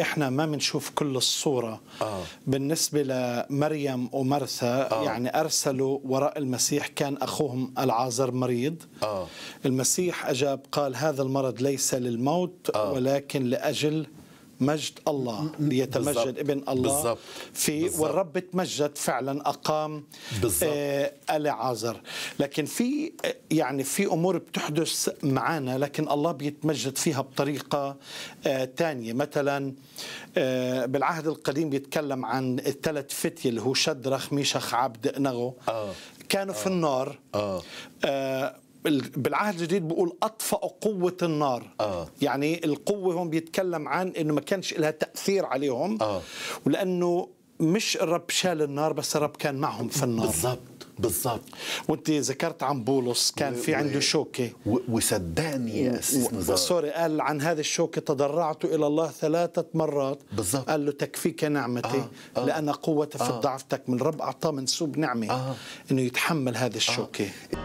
احنا ما بنشوف كل الصوره آه. بالنسبه لمريم ومرثا آه. يعني ارسلوا وراء المسيح كان اخوهم العازر مريض آه. المسيح اجاب قال هذا المرض ليس للموت آه. ولكن لاجل مجد الله ليتمجد ابن الله بالزبط. في بالزبط. والرب تمجد فعلا اقام آه ال عازر لكن في آه، يعني في امور بتحدث معنا لكن الله بيتمجد فيها بطريقه ثانيه آه، مثلا آه، بالعهد القديم بيتكلم عن الثلاث فتيه اللي هو شدرخ ميشخ عبد نغو آه. كانوا آه. في النار آه. آه بالعهد الجديد بيقول اطفأوا قوه النار آه. يعني القوه هون بيتكلم عن انه ما كانش لها تاثير عليهم آه. ولانه مش الرب شال النار بس الرب كان معهم في النار بالضبط بالضبط وانت ذكرت عن بولس كان في عنده شوكه وصدقني يا سوري قال عن هذه الشوكه تضرعت الى الله ثلاثه مرات بالزبط. قال له تكفيك نعمتي آه. آه. لان قوه في آه. ضعفتك من الرب اعطاه منسوب نعمه آه. انه يتحمل هذه الشوكه آه.